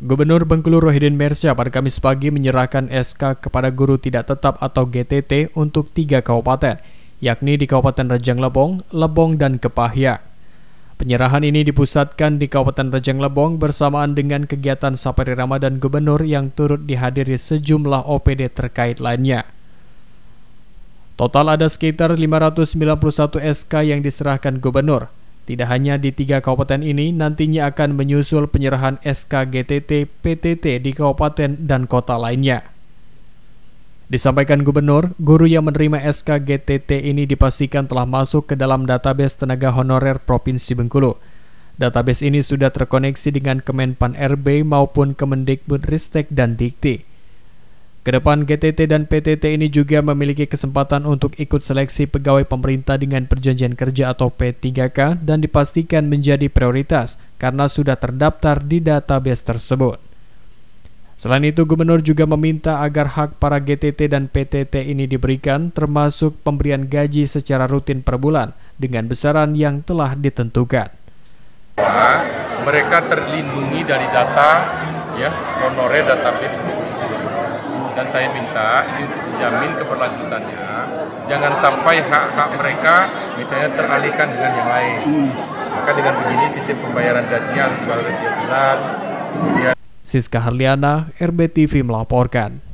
Gubernur Bengkulu Rohidin Mersyah pada Kamis pagi menyerahkan SK kepada guru tidak tetap atau GTT untuk tiga kabupaten, yakni di Kabupaten Rejang Lebong, Lebong, dan Kepahyang. Penyerahan ini dipusatkan di Kabupaten Rejang Lebong bersamaan dengan kegiatan Sapari Ramadan Gubernur yang turut dihadiri sejumlah OPD terkait lainnya. Total ada sekitar 591 SK yang diserahkan Gubernur, tidak hanya di tiga kabupaten ini, nantinya akan menyusul penyerahan SKGTT PTT di kabupaten dan kota lainnya. Disampaikan gubernur, guru yang menerima SKGTT ini dipastikan telah masuk ke dalam database tenaga honorer Provinsi Bengkulu. Database ini sudah terkoneksi dengan Kemenpan RB maupun Kemendikbudristek dan Dikti. Kedepan GTT dan PTT ini juga memiliki kesempatan untuk ikut seleksi pegawai pemerintah dengan perjanjian kerja atau P3K dan dipastikan menjadi prioritas karena sudah terdaftar di database tersebut. Selain itu, Gubernur juga meminta agar hak para GTT dan PTT ini diberikan termasuk pemberian gaji secara rutin per bulan dengan besaran yang telah ditentukan. Mereka terlindungi dari data ya honorer database dan saya minta ini dijamin keberlanjutannya jangan sampai hak-hak mereka misalnya teralihkan dengan yang lain hmm. maka dengan begini sistem pembayaran gajian jual gaji Siska Harliana, RBTV melaporkan.